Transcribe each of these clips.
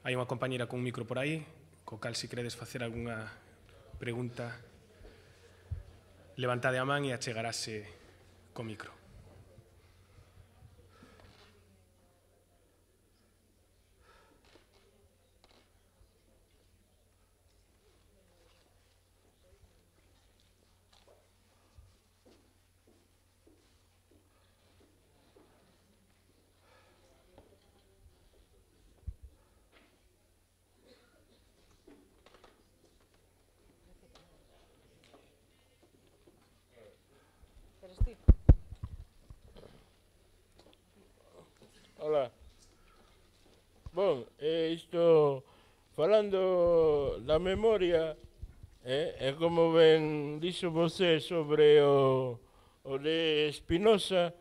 Hai unha compañera con un micro por aí, co cal se queredes facer algunha pregunta, levantade a man e achegarase co micro. memoria eh, é como ben dixo você sobre o, o de Espinosa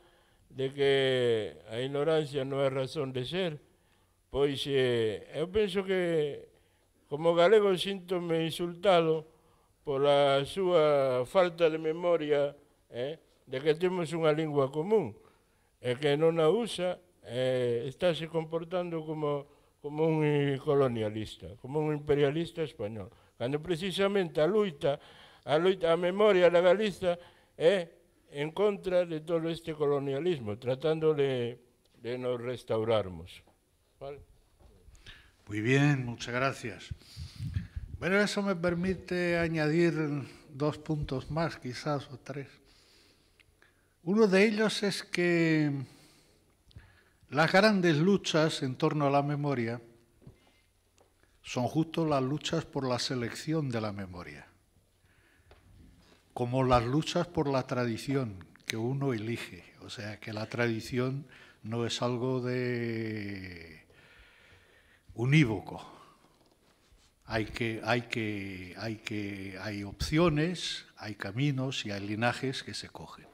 de que a ignorancia non é razón de ser pois eh, eu penso que como galego me insultado pola súa falta de memoria eh, de que temos unha lingua común e que non a usa eh, está se comportando como como un colonialista, como un imperialista español. Cando precisamente a luita, a luita, a memoria da Galiza é en contra de todo este colonialismo, tratando de, de nos restaurarmos. ¿Vale? Muy bien, muchas gracias. Bueno, eso me permite añadir dos puntos más, quizás, o tres. Uno de ellos es que Las grandes luchas en torno a la memoria son justo las luchas por la selección de la memoria, como las luchas por la tradición que uno elige, o sea, que la tradición no es algo de unívoco. Hay que hay que hay que hay opciones, hay caminos y hay linajes que se cogen.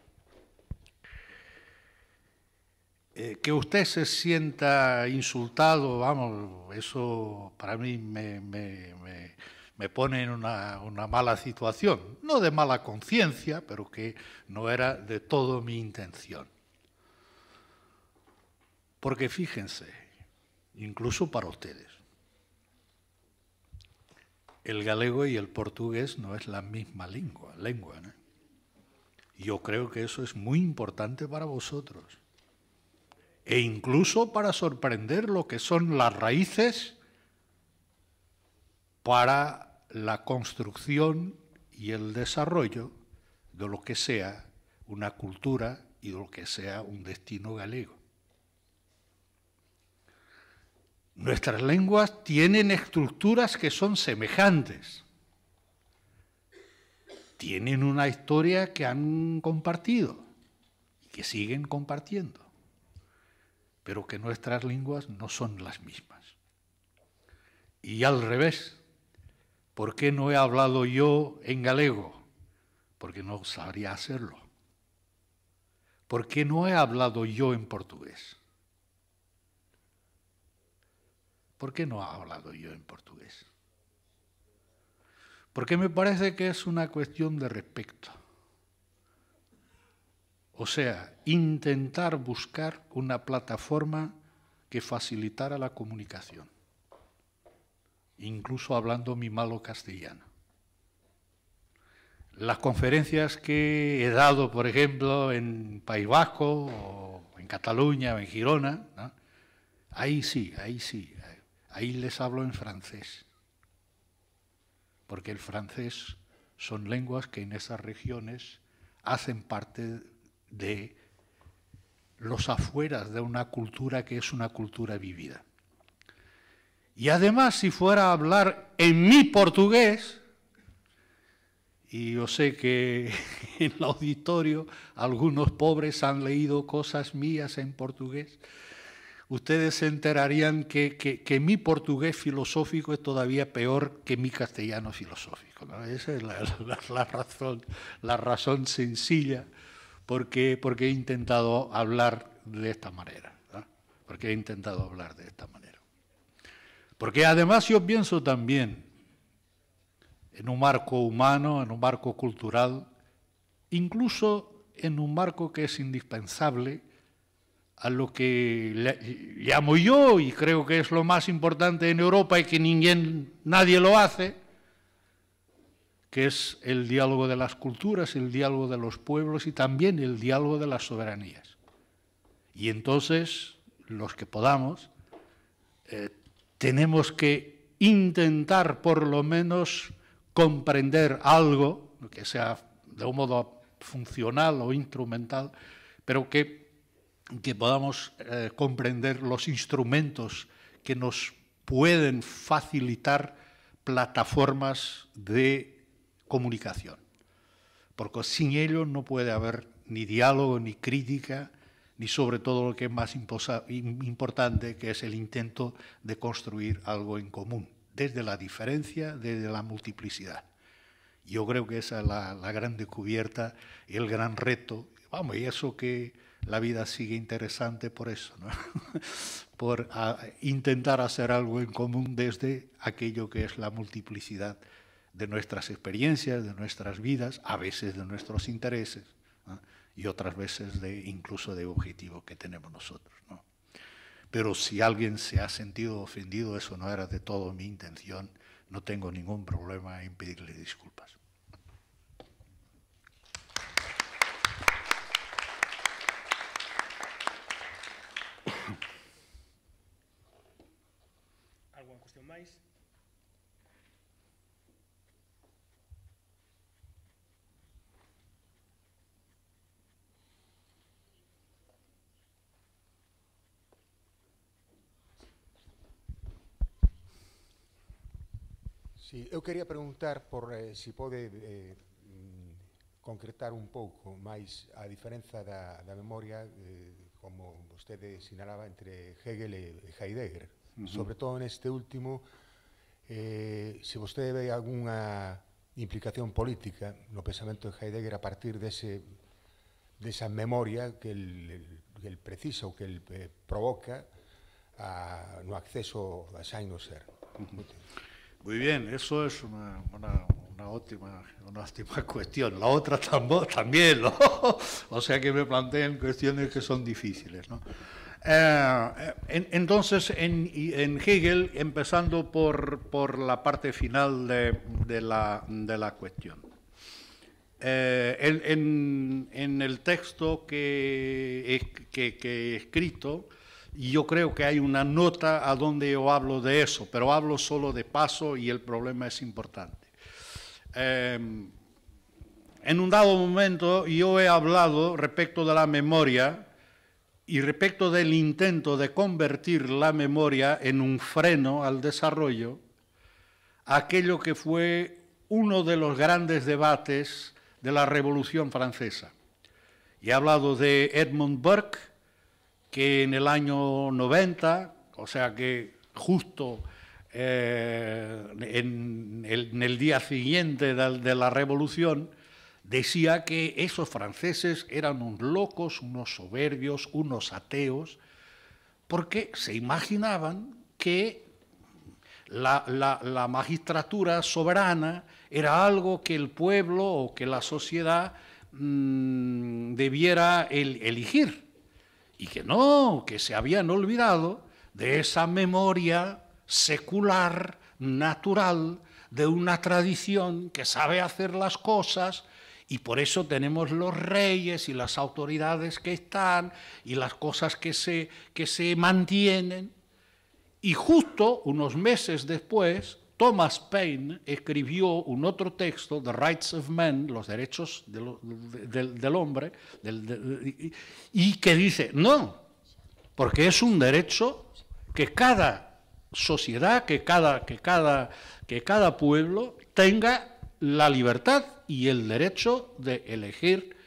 Eh, que usted se sienta insultado, vamos, eso para mí me, pone en una, mala situación. No de mala conciencia, pero que no era de todo mi intención. Porque fíjense, incluso para ustedes, el galego y el portugués no es la misma lengua. lengua Yo creo que eso es muy importante para vosotros e incluso para sorprender lo que son las raíces para la construcción y el desarrollo de lo que sea una cultura y de lo que sea un destino galego. Nuestras lenguas tienen estructuras que son semejantes, tienen una historia que han compartido y que siguen compartiendo pero que nuestras lenguas no son las mismas. Y al revés, ¿por qué no he hablado yo en galego? Porque no sabría hacerlo. ¿Por qué no he hablado yo en portugués? ¿Por qué no he hablado yo en portugués? Porque me parece que es una cuestión de respeto. O sea, intentar buscar una plataforma que facilitara la comunicación, incluso hablando mi malo castellano. Las conferencias que he dado, por ejemplo, en País Vasco, o en Cataluña, o en Girona, ahí sí, ahí sí, ahí les hablo en francés, porque el francés son lenguas que en esas regiones hacen parte de los afueras de una cultura que es una cultura vivida. Y además, si fuera a hablar en mi portugués, y yo sé que en el auditorio algunos pobres han leído cosas mías en portugués, ustedes se enterarían que, mi portugués filosófico es todavía peor que mi castellano filosófico. Esa es la razón sencilla porque, porque he intentado hablar de esta manera, porque he intentado hablar de esta manera. Porque además yo pienso también en un marco humano, en un marco cultural, incluso en un marco que es indispensable a lo que llamo yo y creo que es lo más importante en Europa y que nadie lo hace, que es el diálogo de las culturas, el diálogo de los pueblos y también el diálogo de las soberanías. Y entonces, los que podamos, eh, tenemos que intentar por lo menos comprender algo, que sea de un modo funcional o instrumental, pero que, que podamos eh, comprender los instrumentos que nos pueden facilitar plataformas de comunicación, porque sin ello no puede haber ni diálogo, ni crítica, ni sobre todo lo que es más importante, que es el intento de construir algo en común, desde la diferencia, desde la multiplicidad. Yo creo que esa es la, gran descubierta, el gran reto, vamos, y eso que la vida sigue interesante por eso, por ah, intentar hacer algo en común desde aquello que es la multiplicidad de nuestras experiencias, de nuestras vidas, a veces de nuestros intereses y otras veces de, incluso de objetivos que tenemos nosotros. ¿no? Pero si alguien se ha sentido ofendido, eso no era de todo mi intención, no tengo ningún problema en pedirle disculpas. Sí, eu quería preguntar por eh, se si pode eh, mm, concretar un pouco máis a diferenza da, da memoria eh, como vostede sinalaba entre Hegel e Heidegger uh -huh. sobre todo neste último eh, se vostede ve algunha implicación política no pensamento de Heidegger a partir dese desa memoria que el, el, que el precisa ou que el eh, provoca a, no acceso a sain no ser. Uh -huh. Muy bien, eso es una, una, óptima, una óptima cuestión. La otra también, o sea que me plantean cuestiones que son difíciles. Eh, entonces, en, Hegel, empezando por, la parte final de, la, cuestión. Eh, en, el texto que he escrito, y yo creo que hay una nota a donde yo hablo de eso, pero hablo solo de paso y el problema es importante. Em, en un dado momento yo he hablado respecto de la memoria y respecto del intento de convertir la memoria en un freno al desarrollo, aquello que fue uno de los grandes debates de la Revolución Francesa. Y he hablado de Edmund Burke, que en el año 90, o sea que justo eh, en, el, día siguiente de, la revolución, decía que esos franceses eran unos locos, unos soberbios, unos ateos, porque se imaginaban que la, magistratura soberana era algo que el pueblo o que la sociedad mm, debiera elegir y que no, que se habían olvidado de esa memoria secular, natural, de una tradición que sabe hacer las cosas y por eso tenemos los reyes y las autoridades que están y las cosas que se, que se mantienen. Y justo unos meses después, Thomas Paine escribió un otro texto, The Rights of Man, los derechos del hombre, y que dice, no, porque es un derecho que cada sociedad, que cada, que cada, que cada pueblo tenga la libertad y el derecho de elegir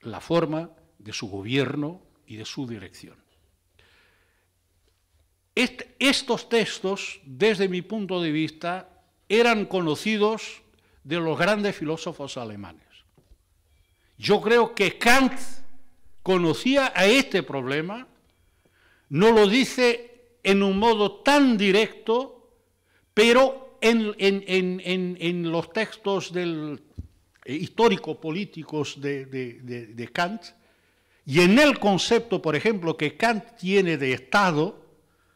la forma de su gobierno y de su dirección estos textos, desde mi punto de vista, eran conocidos de los grandes filósofos alemanes. Yo creo que Kant conocía a este problema, no lo dice en un modo tan directo, pero en, los textos eh, histórico-políticos de Kant, y en el concepto, por ejemplo, que Kant tiene de Estado,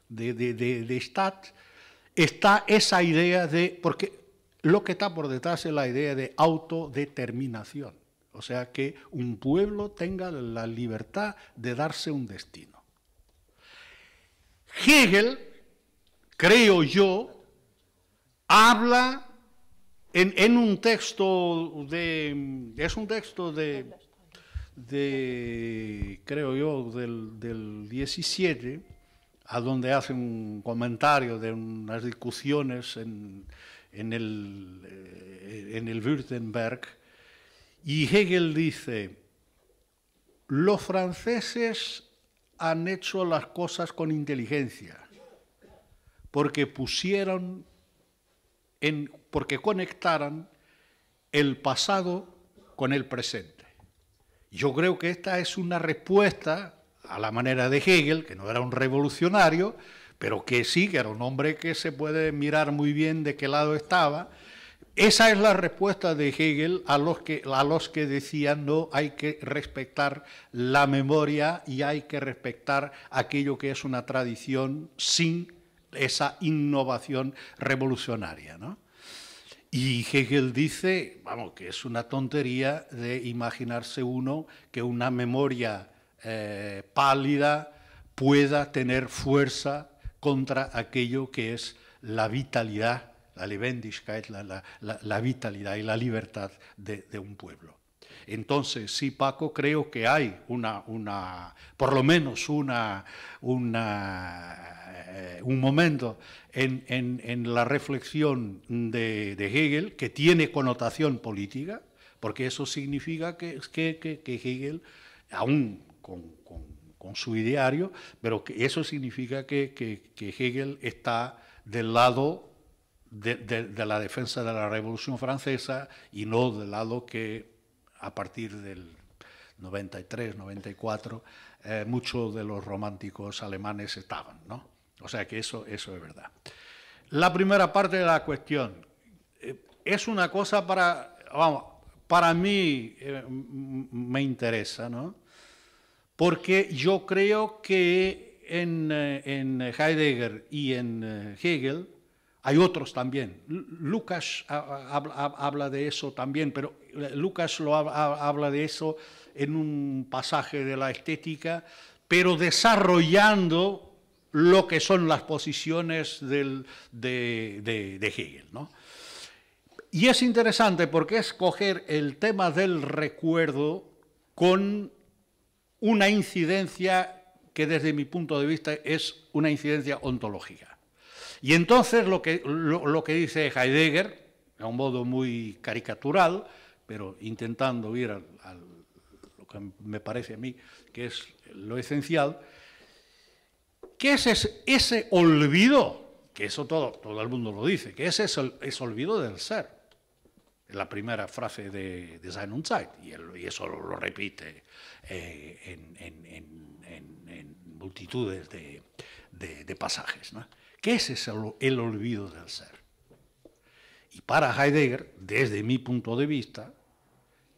de, de, está esa idea de, porque lo que está por detrás es la idea de autodeterminación, o sea, que un pueblo tenga la libertad de darse un destino. Hegel, creo yo, habla en, un texto de, es un texto de, de creo yo, del, del 17, a donde hace un comentario de unas discusiones en, el, eh, en el Württemberg, y Hegel dice, los franceses han hecho las cosas con inteligencia, porque pusieron, en, porque conectaron el pasado con el presente. Yo creo que esta es una respuesta a la manera de Hegel, que no era un revolucionario, pero que sí, que era un hombre que se puede mirar muy bien de qué lado estaba. Esa es la respuesta de Hegel a los que, a los que decían no hay que respetar la memoria y hay que respetar aquello que es una tradición sin esa innovación revolucionaria. ¿no? Y Hegel dice, vamos, que es una tontería de imaginarse uno que una memoria eh, pálida pueda tener fuerza contra aquello que es la vitalidad, la Lebendigkeit, la, la, vitalidad y la libertad de, un pueblo. Entonces, sí, Paco, creo que hay una, una por lo menos una, una eh, un momento en, la reflexión de, Hegel que tiene connotación política, porque eso significa que, que, Hegel, aún con, su ideario, pero que eso significa que, Hegel está del lado de, la defensa de la Revolución Francesa y no del lado que a partir del 93, 94, eh, muchos de los románticos alemanes estaban. ¿no? O sea que eso, es verdad. La primera parte de la cuestión eh, es una cosa para, para mí eh, me interesa, ¿no? porque yo creo que en, eh, eh, Heidegger y en eh, Hegel hay otros también. Lucas habla de eso también, pero Lucas lo habla de eso en un pasaje de la estética, pero desarrollando lo que son las posiciones del, de, Hegel. Y es interesante porque es coger el tema del recuerdo con una incidencia que desde mi punto de vista es una incidencia ontológica. Y entonces lo que, lo, que dice Heidegger, a un modo muy caricatural, pero intentando ir a lo que me parece a mí que es lo esencial, que es ese, olvido, que eso todo, todo el mundo lo dice, que ese es ese es olvido del ser la primera frase de Design und y, eso lo, repite eh, en, multitudes de, pasajes. ¿Qué es el olvido del ser? Y para Heidegger, desde mi punto de vista,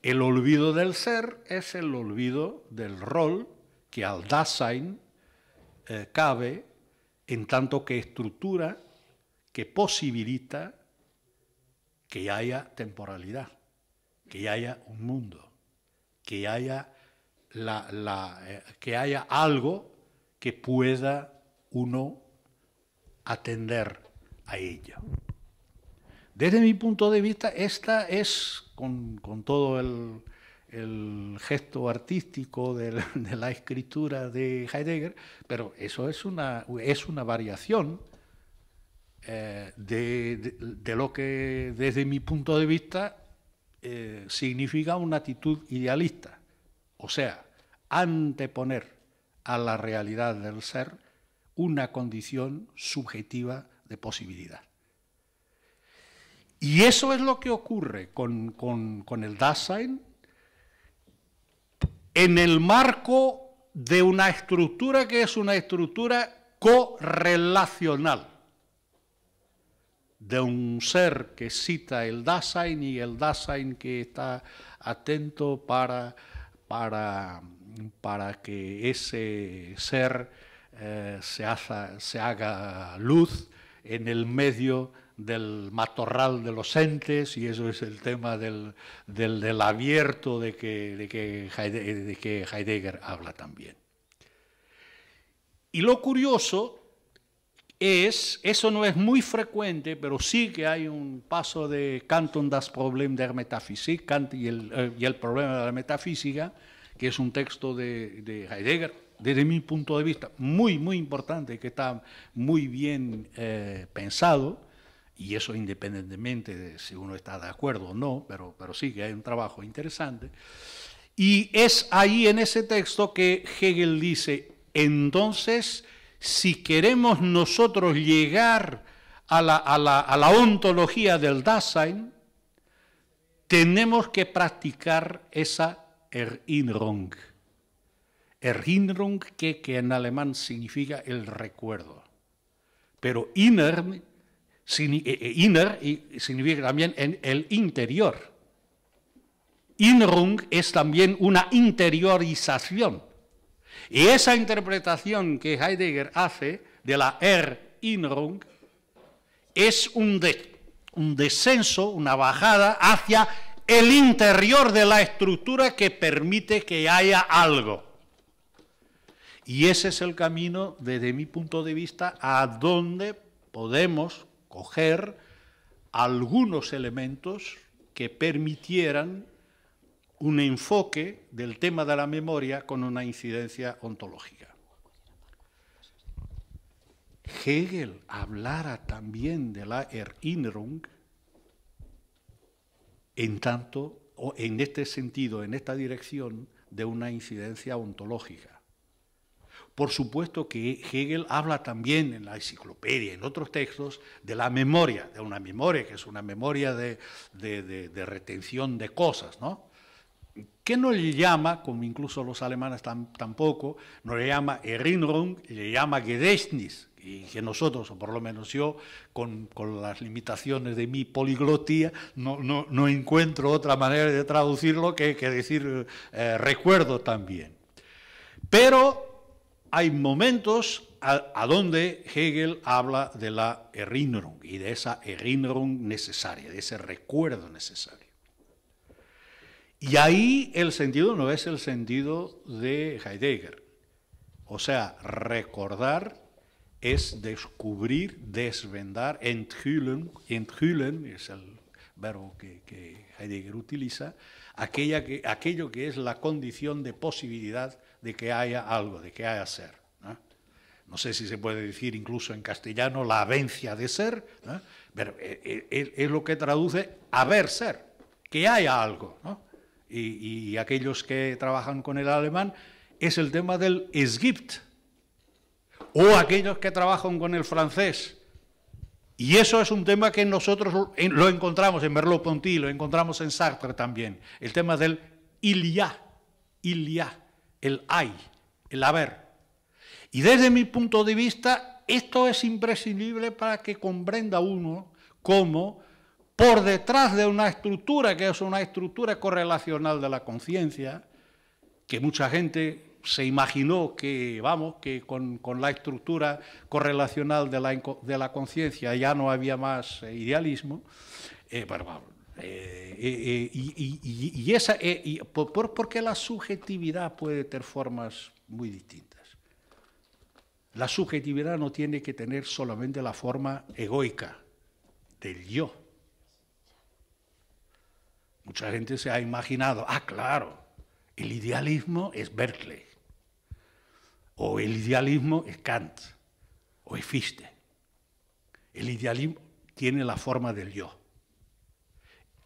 el olvido del ser es el olvido del rol que al Dasein eh, cabe en tanto que estructura que posibilita que haya temporalidad, que haya un mundo, que haya, la, eh, que haya algo que pueda uno atender a ello. Desde mi punto de vista, esta es, con, todo el, gesto artístico de la, escritura de Heidegger, pero eso es es una variación eh, de, lo que desde mi punto de vista eh, significa una actitud idealista, o sea, anteponer a la realidad del ser una condición subjetiva de posibilidad. Y eso es lo que ocurre con, con el Dasein en el marco de una estructura que es una estructura correlacional de un ser que cita el Dasein y el Dasein que está atento para, que ese ser eh, se, haga luz en el medio del matorral de los entes, y eso es el tema del, abierto de que, de que Heidegger habla también. Y lo curioso es, eso no es muy frecuente, pero sí que hay un paso de Canton das Problem der Metaphysik, Kant eh, y el, problema de la metafísica, que es un texto de, Heidegger, desde mi punto de vista, muy, muy importante, que está muy bien eh, pensado, y eso independientemente de si uno está de acuerdo o no, pero, pero sí que hay un trabajo interesante. Y es ahí en ese texto que Hegel dice, entonces si queremos nosotros llegar a la, ontología del Dasein, tenemos que practicar esa Erinnerung. Erinnerung que, en alemán significa el recuerdo. Pero inner, eh, eh, significa también el interior. Innerung es también una interiorización. Y esa interpretación que Heidegger hace de la Err-Inrung es un descenso, una bajada hacia el interior de la estructura que permite que haya algo. Y ese es el camino, desde mi punto de vista, a donde podemos coger algunos elementos que permitieran un enfoque del tema de la memoria con una incidencia ontológica. Hegel hablara también de la Erinnerung, en tanto, o en este sentido, en esta dirección, de una incidencia ontológica. Por supuesto que Hegel habla también en la enciclopedia, en otros textos, de la memoria, de una memoria que es una memoria de, de retención de cosas, ¿no? que no le llama, como incluso los alemanes tampoco, no le llama Erinnerung, le llama Gedächtnis, y que nosotros, o por lo menos yo, con, las limitaciones de mi poliglotía, no, encuentro otra manera de traducirlo que, decir eh, recuerdo también. Pero hay momentos a, a, donde Hegel habla de la Erinnerung y de esa Erinnerung necesaria, de ese recuerdo necesario. Y ahí el sentido no es el sentido de Heidegger. O sea, recordar es descubrir, desvendar, enthüllen, enthüllen es el verbo que, Heidegger utiliza, aquello que es la condición de posibilidad de que haya algo, de que haya ser. ¿no? sé si se puede decir incluso en castellano la avencia de ser, eh, eh, es, lo que traduce haber ser, que haya algo. ¿no? y, aquellos que trabajan con el alemán, es el tema del esgipt, o aquellos que trabajan con el francés. Y eso es un tema que nosotros lo encontramos en Merleau-Ponty, lo encontramos en Sartre también, el tema del ilia, ilia, el hay, el haber. Y desde mi punto de vista, esto es imprescindible para que comprenda uno cómo por detrás de una estructura que es una estructura correlacional de la conciencia, que mucha gente se imaginó que, vamos, que con, la estructura correlacional de la, de conciencia ya no había más eh, idealismo, eh, vamos, eh, y, esa, porque la subjetividad puede tener formas muy distintas. La subjetividad no tiene que tener solamente la forma egoica del yo, Mucha gente se ha imaginado, ah, claro, el idealismo es Berkeley, o el idealismo es Kant, o es Fichte. El idealismo tiene la forma del yo.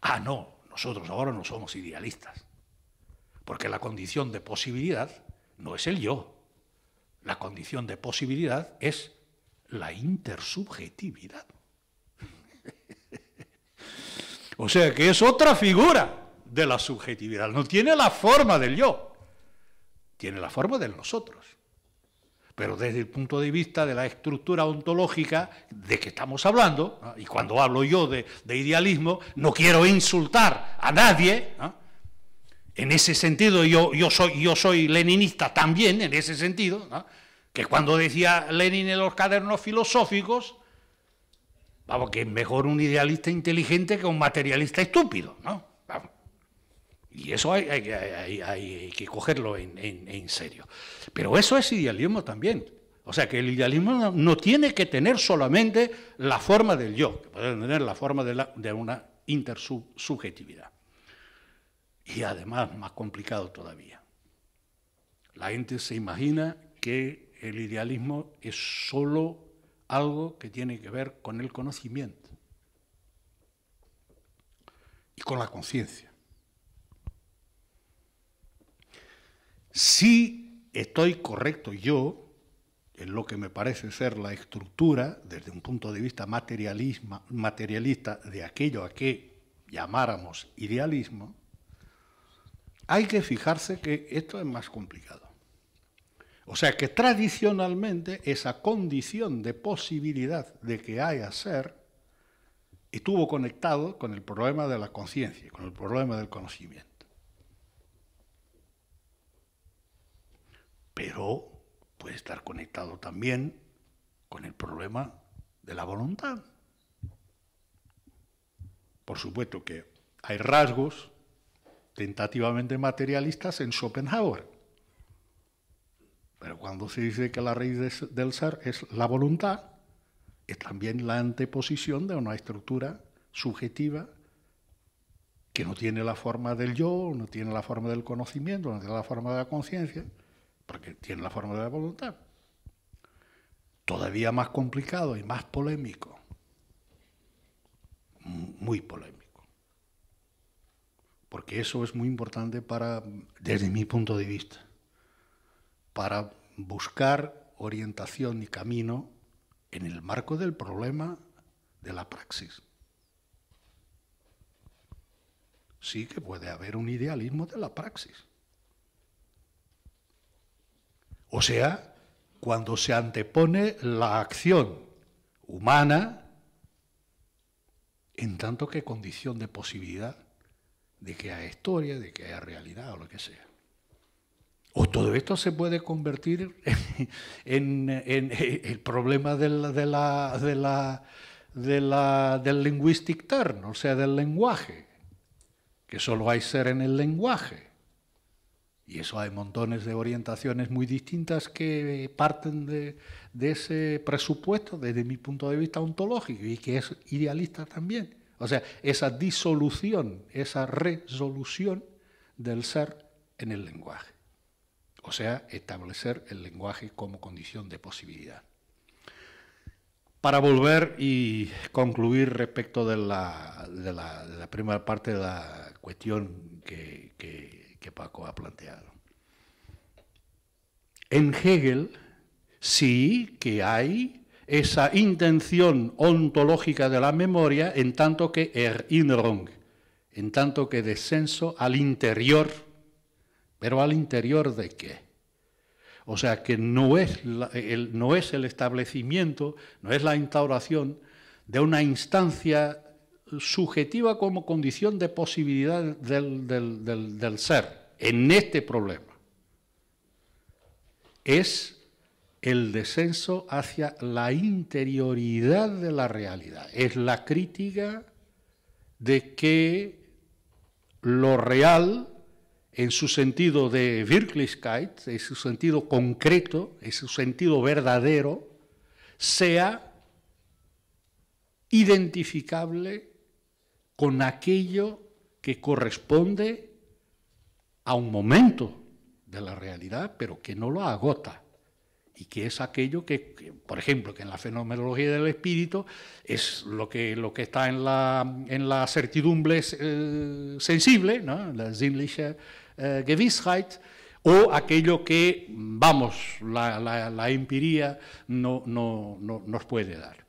Ah, no, nosotros ahora no somos idealistas, porque la condición de posibilidad no es el yo, la condición de posibilidad es la intersubjetividad. O sea que es otra figura de la subjetividad. No tiene la forma del yo, tiene la forma de nosotros. Pero desde el punto de vista de la estructura ontológica de que estamos hablando, y cuando hablo yo de, idealismo, no quiero insultar a nadie. En ese sentido, yo, soy, yo soy leninista también, en ese sentido, que cuando decía Lenin en los cadernos filosóficos, Vamos, que es mejor un idealista inteligente que un materialista estúpido, ¿no? Vamos. Y eso hay, que cogerlo en, serio. Pero eso es idealismo también. O sea que el idealismo no, tiene que tener solamente la forma del yo, que puede tener la forma de, de una intersubjetividad. Y además, más complicado todavía, la gente se imagina que el idealismo es solo algo que tiene que ver con el conocimiento y con la conciencia. Si estoy correcto yo en lo que me parece ser la estructura, desde un punto de vista materialista, de aquello a que llamáramos idealismo, hay que fijarse que esto es más complicado. O sea que tradicionalmente esa condición de posibilidad de que haya ser estuvo conectado con el problema de la conciencia, con el problema del conocimiento. Pero puede estar conectado también con el problema de la voluntad. Por supuesto que hay rasgos tentativamente materialistas en Schopenhauer cuando se dice que la raíz del ser es la voluntad, es también la anteposición de una estructura subjetiva que no tiene la forma del yo, no tiene la forma del conocimiento, no tiene la forma de la conciencia, porque tiene la forma de la voluntad. Todavía más complicado y más polémico, muy polémico, porque eso es muy importante para, desde mi punto de vista, para buscar orientación y camino en el marco del problema de la praxis. Sí que puede haber un idealismo de la praxis. O sea, cuando se antepone la acción humana en tanto que condición de posibilidad de que haya historia, de que haya realidad o lo que sea. O todo esto se puede convertir en, el problema del linguistic term, o sea, del lenguaje, que solo hay ser en el lenguaje. Y eso hay montones de orientaciones muy distintas que parten de ese presupuesto desde mi punto de vista ontológico y que es idealista también. O sea, esa disolución, esa resolución del ser en el lenguaje o sea, establecer el lenguaje como condición de posibilidad. Para volver y concluir respecto de la, de la, primera parte de la cuestión que, que Paco ha planteado. En Hegel sí que hay esa intención ontológica de la memoria en tanto que Erinnerung, en tanto que descenso al interior pero al interior de qué. O sea que no es, el, no es el establecimiento, no es la instauración de una instancia subjetiva como condición de posibilidad del ser en este problema. Es el descenso hacia la interioridad de la realidad. Es la crítica de que lo real en su sentido de Wirklichkeit, en su sentido concreto, en su sentido verdadero, sea identificable con aquello que corresponde a un momento de la realidad, pero que no lo agota y que es aquello que, por ejemplo, que en la fenomenología del espíritu es lo que, lo que está en la, en la certidumbre eh, sensible, ¿no? la sinnliche eh, Gewissheit o aquello que, vamos, la, la, empiría no, no, no, nos puede dar.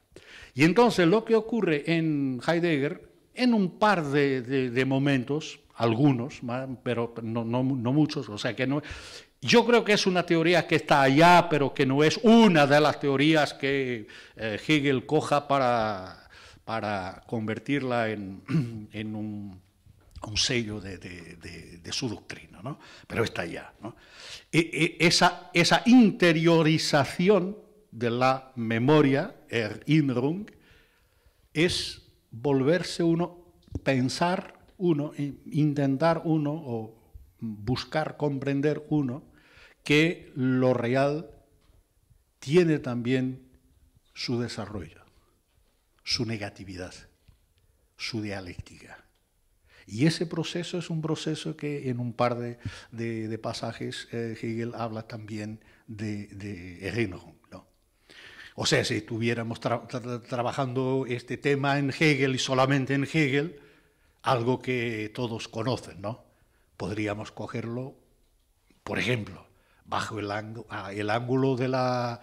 Y entonces lo que ocurre en Heidegger, en un par de, de, momentos, algunos, pero no, no, no, muchos, o sea que no... Yo creo que es una teoría que está allá, pero que no es una de las teorías que eh, Hegel coja para, para convertirla en, en un un sello de, su doctrina, pero está allá. E, e, esa, esa interiorización de la memoria, Erinnerung, es volverse uno, pensar uno, intentar uno o buscar comprender uno que lo real tiene también su desarrollo, su negatividad, su dialéctica. Y ese proceso es un proceso que en un par de, pasajes eh, Hegel habla también de, de Erinnerung. ¿no? O sea, si estuviéramos trabajando este tema en Hegel y solamente en Hegel, algo que todos conocen, ¿no? Podríamos cogerlo, por ejemplo, bajo el, ah, el ángulo de la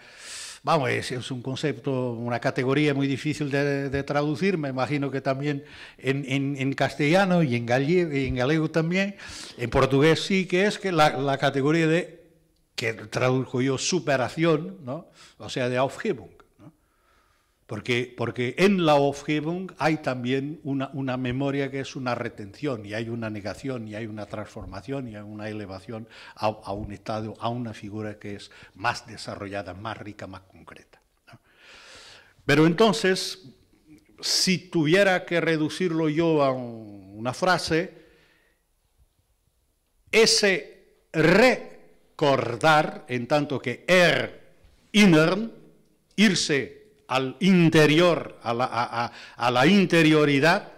vamos, es, un concepto, una categoría muy difícil de, traducir, me imagino que también en, castellano y en, gallego, galego también, en portugués sí que es que la, categoría de, que traduzco yo, superación, ¿no? o sea, de Aufhebung. Porque, en la Aufhebung hay también una, memoria que es una retención y hay una negación y hay una transformación y hay una elevación a, un estado, a una figura que es más desarrollada, más rica, más concreta. Pero entonces, si tuviera que reducirlo yo a una frase, ese recordar, en tanto que er innern, irse al interior, a la, interioridad,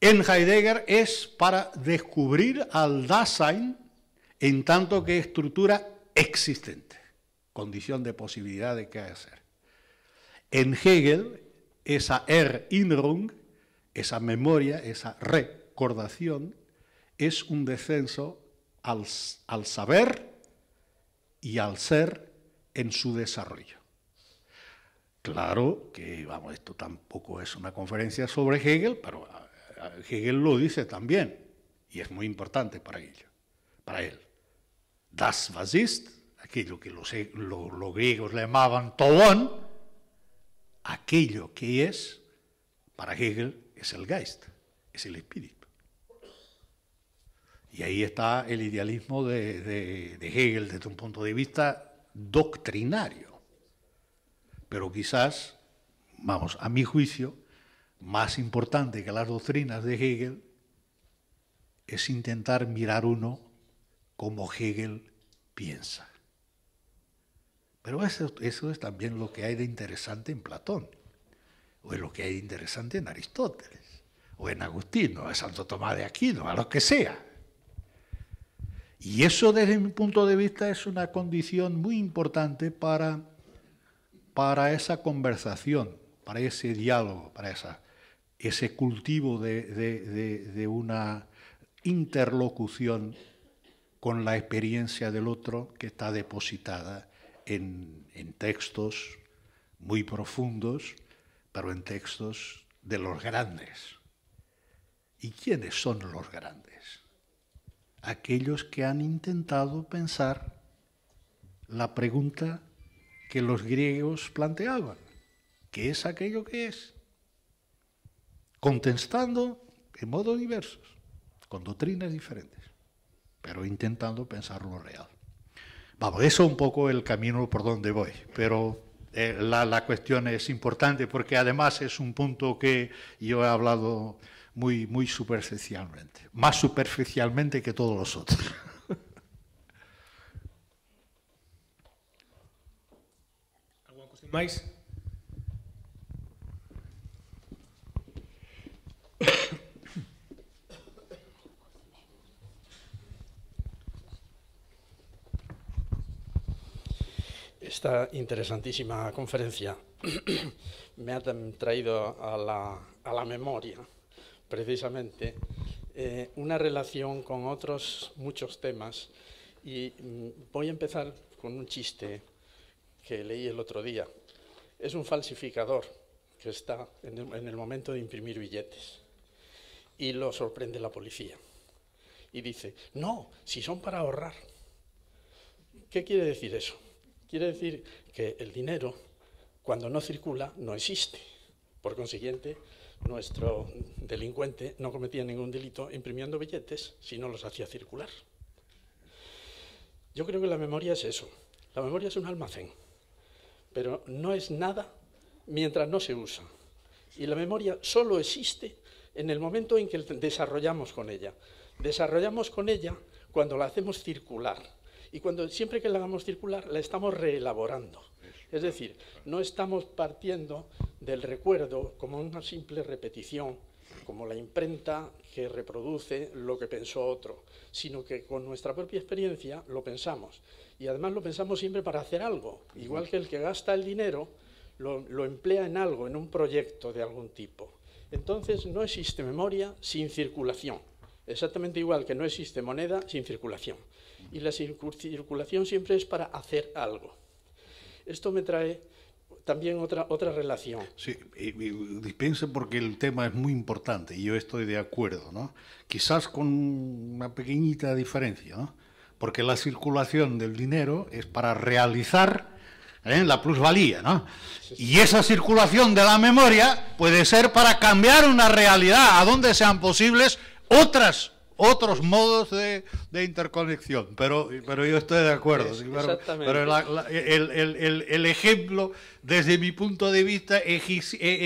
en Heidegger es para descubrir al Dasein en tanto que estructura existente, condición de posibilidad de qué ser. En Hegel, esa Erinnerung, esa memoria, esa recordación, es un descenso al saber y al ser en su desarrollo. Claro que, vamos, esto tampoco es una conferencia sobre Hegel, pero ah, ah, Hegel lo dice también, y es muy importante para, ello, para él. Das was ist, aquello que los, griegos le llamaban tobón, aquello que es, para Hegel es el Geist, es el espíritu. Y ahí está el idealismo de Hegel desde un punto de vista doctrinario. Pero quizás, vamos, a mi juicio, más importante que las doctrinas de Hegel es intentar mirar uno como Hegel piensa. Pero eso, es también lo que hay de interesante en Platón, o es lo que hay de interesante en Aristóteles, o en Agustín, o en Santo Tomás de Aquino, a lo que sea. Y eso desde mi punto de vista es una condición muy importante para para esa conversación, para ese diálogo, para esa, ese cultivo de, una interlocución con la experiencia del otro que está depositada en, en textos muy profundos, pero en textos de los grandes. ¿Y quiénes son los grandes? Aquellos que han intentado pensar la pregunta que los griegos planteaban, que es aquello que es, contestando en modos diversos, con doctrinas diferentes, pero intentando pensar lo real. Vamos, eso es un poco el camino por donde voy, pero eh, la, cuestión es importante porque además es un punto que yo he hablado muy, muy superficialmente, más superficialmente que todos los otros. Mais. Esta interesantísima conferencia me ha traído a la, a la memoria, precisamente, eh, una relación con otros muchos temas y mm, voy a empezar con un chiste que leí el otro día es un falsificador que está en el, momento de imprimir billetes y lo sorprende la policía. Y dice, no, si son para ahorrar. ¿Qué quiere decir eso? Quiere decir que el dinero, cuando no circula, no existe. Por consiguiente, nuestro delincuente no cometía ningún delito imprimiendo billetes si no los hacía circular. Yo creo que la memoria es eso. La memoria es un almacén pero no es nada mientras no se usa. Y la memoria solo existe en el momento en que desarrollamos con ella. Desarrollamos con ella cuando la hacemos circular. Y cuando siempre que la hagamos circular, la estamos reelaborando. Es decir, no estamos partiendo del recuerdo como una simple repetición como la imprenta que reproduce lo que pensó otro, sino que con nuestra propia experiencia lo pensamos. Y además lo pensamos siempre para hacer algo, igual que el que gasta el dinero lo, emplea en algo, en un proyecto de algún tipo. Entonces no existe memoria sin circulación, exactamente igual que no existe moneda sin circulación. Y la circulación siempre es para hacer algo. Esto me trae también otra, otra relación. Sí, dispense porque el tema es muy importante y yo estoy de acuerdo, ¿no? Quizás con una pequeñita diferencia, ¿no? Porque la circulación del dinero es para realizar ¿eh? la plusvalía, ¿no? Y esa circulación de la memoria puede ser para cambiar una realidad a donde sean posibles otras otros modos de, interconexión, pero, pero yo estoy de acuerdo. pero, el, el, el, ejemplo, desde mi punto de vista, e,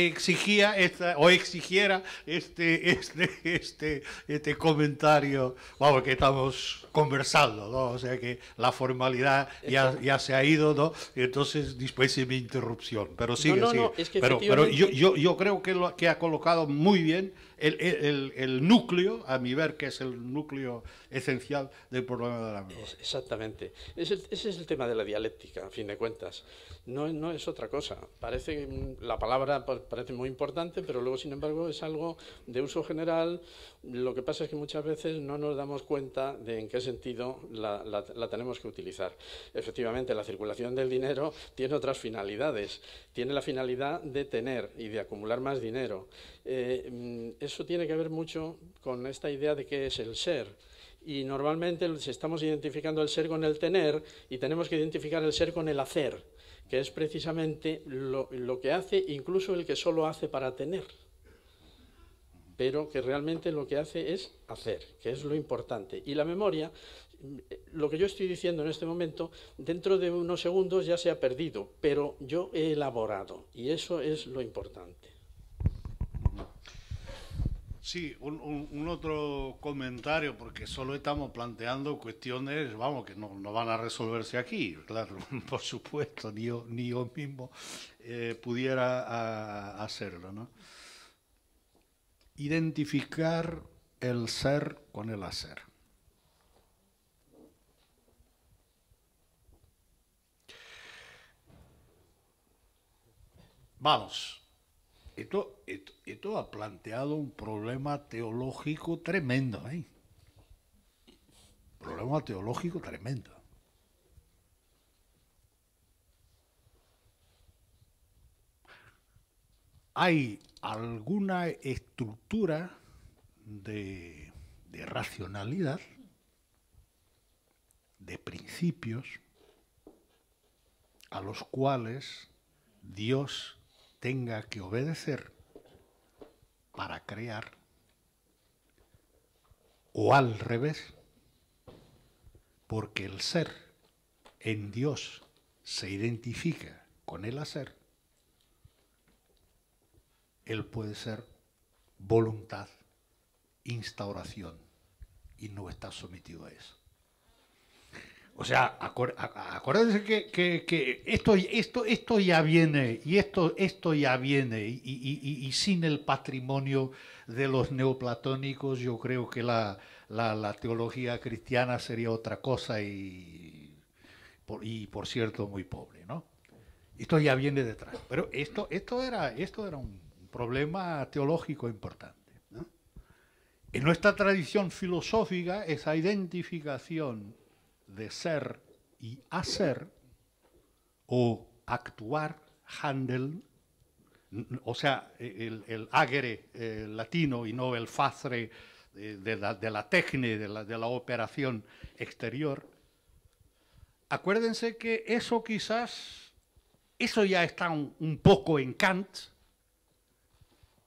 exigía esta, o exigiera este, este, este, este comentario, vamos, que estamos conversando, ¿no? O sea que la formalidad ya, ya se ha ido, ¿no? Entonces, después de mi interrupción, pero sigue, no, no, No, es que pero, pero yo, yo, yo creo que, lo, que ha colocado muy bien el, el, núcleo, a mi ver, que es el núcleo esencial del problema de la Exactamente. Ese, es el tema de la dialéctica, a fin de cuentas. No, no es otra cosa. Parece mm, La palabra parece muy importante, pero luego, sin embargo, es algo de uso general. Lo que pasa es que muchas veces no nos damos cuenta de en qué sentido la, la, tenemos que utilizar. Efectivamente, la circulación del dinero tiene otras finalidades. Tiene la finalidad de tener y de acumular más dinero. Eh, mm, eso tiene que ver mucho con esta idea de qué es el ser. Y normalmente estamos identificando el ser con el tener y tenemos que identificar el ser con el hacer, que es precisamente lo que hace incluso el que solo hace para tener, pero que realmente lo que hace es hacer, que es lo importante. Y la memoria, mm, lo que yo estoy diciendo en este momento, dentro de unos segundos ya se ha perdido, pero yo he elaborado y eso es lo importante. Sí, un, otro comentario, porque solo estamos planteando cuestiones, vamos, que no, van a resolverse aquí, claro, por supuesto, ni yo, ni yo mismo eh, pudiera hacerlo, ¿no? Identificar el ser con el hacer. Vamos, esto, esto esto ha planteado un problema teológico tremendo, ¿eh? Problema teológico tremendo. ¿Hay alguna estructura de racionalidad, de principios, a los cuales Dios tenga que obedecer? para crear o al revés, porque el ser en Dios se identifica con el hacer, Él puede ser voluntad, instauración y no está sometido a eso. O sea, acuérdense que, esto, esto, ya viene, y esto, esto ya viene, y, sin el patrimonio de los neoplatónicos, yo creo que la, teología cristiana sería otra cosa y por, y, por cierto, muy pobre, ¿no? Esto ya viene detrás. Pero esto, esto, era, esto era un problema teológico importante. En nuestra tradición filosófica, esa identificación de ser y hacer o actuar, handel, o sea, el, el latino y no el fazre eh, de, la, de de la, operación exterior. Acuérdense que eso quizás, eso ya está un, poco en Kant,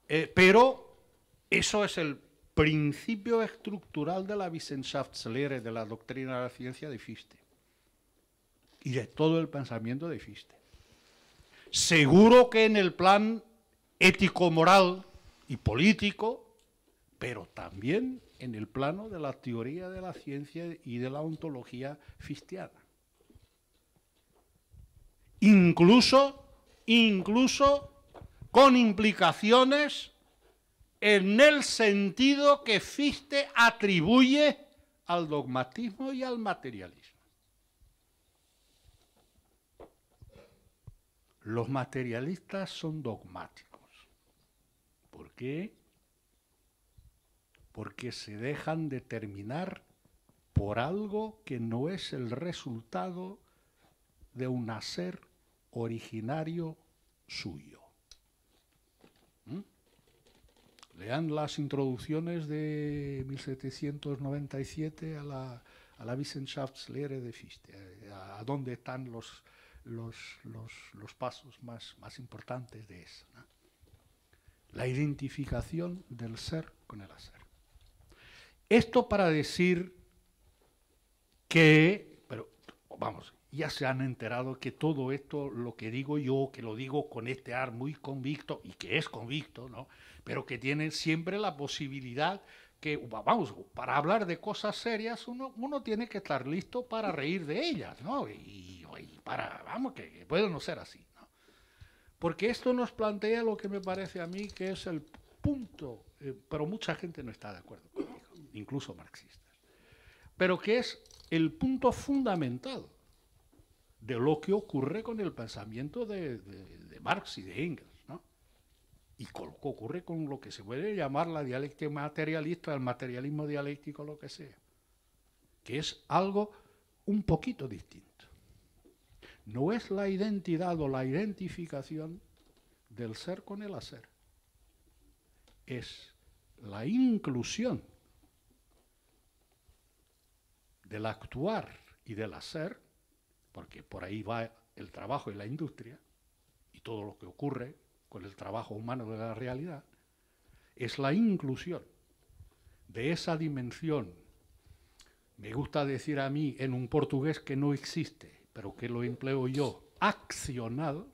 eh, pero eso es el principio estructural de la Wissenschaftslehre, de la doctrina de la ciencia de Fichte y de todo el pensamiento de Fichte. Seguro que en el plan ético-moral y político, pero también en el plano de la teoría de la ciencia y de la ontología fistiana. Incluso, incluso con implicaciones en el sentido que Fichte atribuye al dogmatismo y al materialismo. Los materialistas son dogmáticos. ¿Por qué? Porque se dejan determinar por algo que no es el resultado de un hacer originario suyo. Lean las introducciones de 1797 a la, Wissenschaftslehre de Fichte, a, dónde están los, los, pasos más, importantes de eso. La identificación del ser con el hacer. Esto para decir que, pero vamos, ya se han enterado que todo esto, lo que digo yo, que lo digo con este ar muy convicto, y que es convicto, ¿no? pero que tienen siempre la posibilidad que, vamos, para hablar de cosas serias uno, tiene que estar listo para reír de ellas, ¿no? Y, para, vamos, que, puede no ser así, ¿no? Porque esto nos plantea lo que me parece a mí que es el punto, eh, pero mucha gente no está de acuerdo conmigo, incluso marxistas, pero que es el punto fundamental de lo que ocurre con el pensamiento de, de Marx y de Engels y ocurre con lo que se puede llamar la dialéctica materialista, el materialismo dialéctico, lo que sea, que es algo un poquito distinto. No es la identidad o la identificación del ser con el hacer, es la inclusión del actuar y del hacer, porque por ahí va el trabajo y la industria, y todo lo que ocurre con el trabajo humano de la realidad, es la inclusión de esa dimensión. Me gusta decir a mí en un portugués que no existe, pero que lo empleo yo, accional,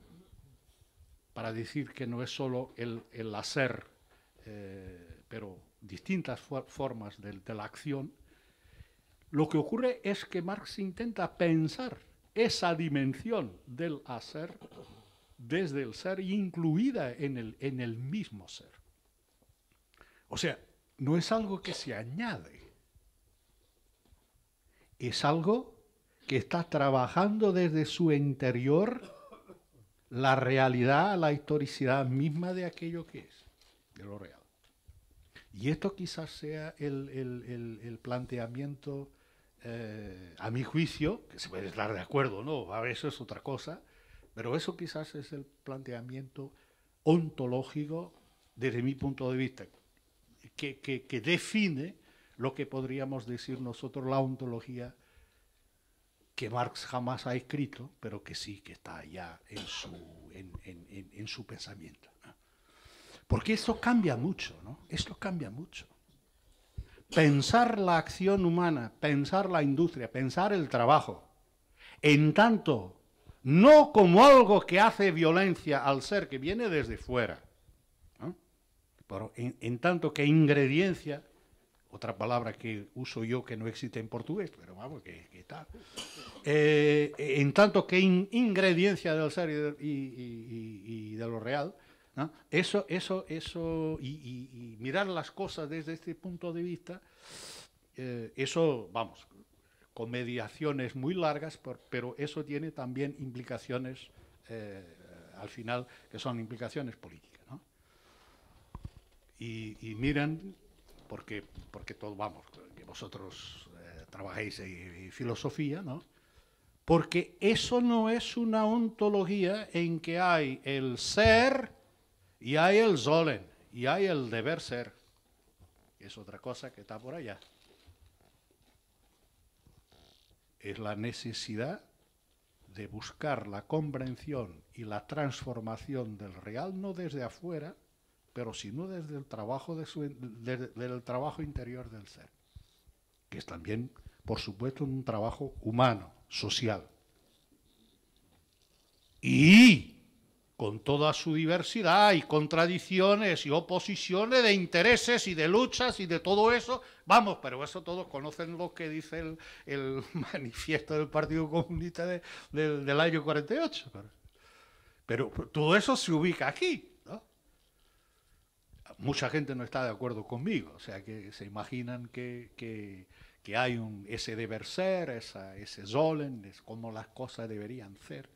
para decir que no es solo el, hacer, eh, pero distintas formas de la acción. Lo que ocurre es que Marx intenta pensar esa dimensión del hacer desde el ser, incluida en el, mismo ser. O sea, no es algo que se añade, es algo que está trabajando desde su interior la realidad, la historicidad misma de aquello que es, de lo real. Y esto quizás sea el, planteamiento, eh, a mi juicio, que se puede estar de acuerdo, ¿no? A veces es otra cosa, pero eso quizás es el planteamiento ontológico desde mi punto de vista, que, define lo que podríamos decir nosotros la ontología que Marx jamás ha escrito, pero que sí que está ya en su, en, su pensamiento. Porque esto cambia mucho, ¿no? Esto cambia mucho. Pensar la acción humana, pensar la industria, pensar el trabajo, en tanto no como algo que hace violencia al ser, que viene desde fuera. Pero en, tanto que ingrediencia, otra palabra que uso yo que no existe en portugués, pero vamos, que, que tal. Eh, en tanto que ingrediencia del ser y de, lo real, eso, eso, eso, y, mirar las cosas desde este punto de vista, eh, eso, vamos, con mediaciones muy largas, pero eso tiene también implicaciones, eh, al final, que son implicaciones políticas. Y, miren, porque, porque vamos, que vosotros eh, trabajéis en, filosofía, ¿no? porque eso no es una ontología en que hay el ser y hay el solen y hay el deber ser. Es otra cosa que está por allá. es la necesidad de buscar la comprensión y la transformación del real no desde afuera, pero sino desde el trabajo, trabajo interior del ser, que es también, por supuesto, un trabajo humano, social. Y con toda su diversidad y contradicciones y oposiciones de intereses y de luchas y de todo eso. Vamos, pero eso todos conocen lo que dice el, manifiesto del Partido Comunista del año 48. Pero, todo eso se ubica aquí. Mucha gente no está de acuerdo conmigo, o sea que se imaginan que, hay un, ese deber ser, ese solen, es como las cosas deberían ser.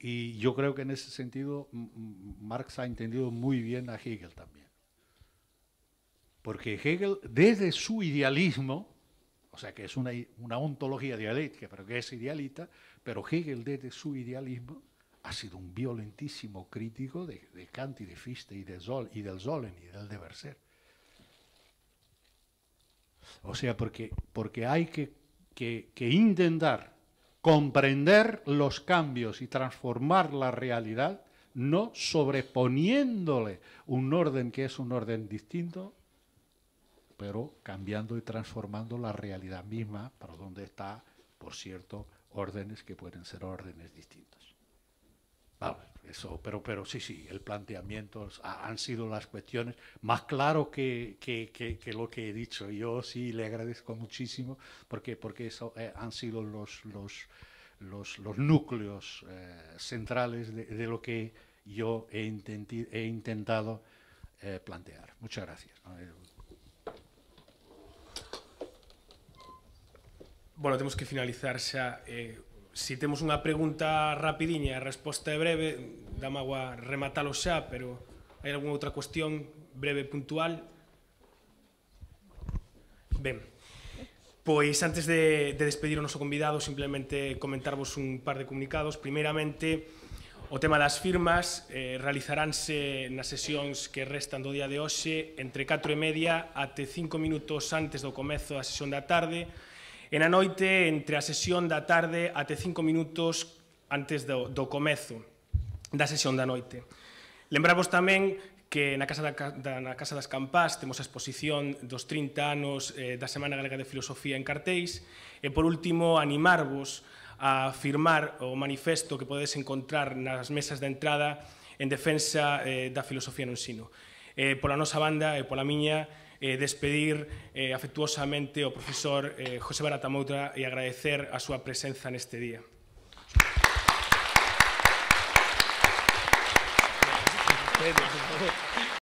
Y yo creo que en ese sentido Marx ha entendido muy bien a Hegel también. Porque Hegel, desde su idealismo, o sea que es una, ontología dialéctica, pero que es idealista, pero Hegel desde su idealismo ha sido un violentísimo crítico de, Kant y de Fichte y, de y del Zollen y del deber ser. O sea, porque, porque hay que, que intentar comprender los cambios y transformar la realidad, no sobreponiéndole un orden que es un orden distinto, pero cambiando y transformando la realidad misma para donde está, por cierto, órdenes que pueden ser órdenes distintos. Vamos pero, pero sí, sí, el planteamiento han sido las cuestiones más claras que, que, que, lo que he dicho. Yo sí le agradezco muchísimo porque, porque eso, eh, han sido los, los, los, núcleos eh, centrales de, lo que yo he, intenti he intentado eh, plantear. Muchas gracias. Bueno, tenemos que finalizar si temos unha pregunta rapidiña e resposta é breve, dá mágoa rematalo xa, pero hai algunha outra cuestión breve puntual? Ben, pois antes de, de despedir o noso convidado, simplemente comentarvos un par de comunicados. Primeiramente, o tema das firmas eh, realizaránse nas sesións que restan do día de hoxe entre 4 e media até 5 minutos antes do comezo da sesión da tarde, E na noite, entre a sesión da tarde até cinco minutos antes do, do comezo da sesión da noite. Lembramos tamén que na Casa, da, da, na Casa das Campás temos a exposición dos 30 anos eh, da Semana Galega de Filosofía en cartéis e, por último, animarvos a firmar o manifesto que podedes encontrar nas mesas de entrada en defensa eh, da filosofía no ensino. Eh, pola nosa banda e pola miña, eh, despedir eh, afectuosamente o profesor eh, José Baratamoutra e agradecer a súa presenza neste día. Gracias.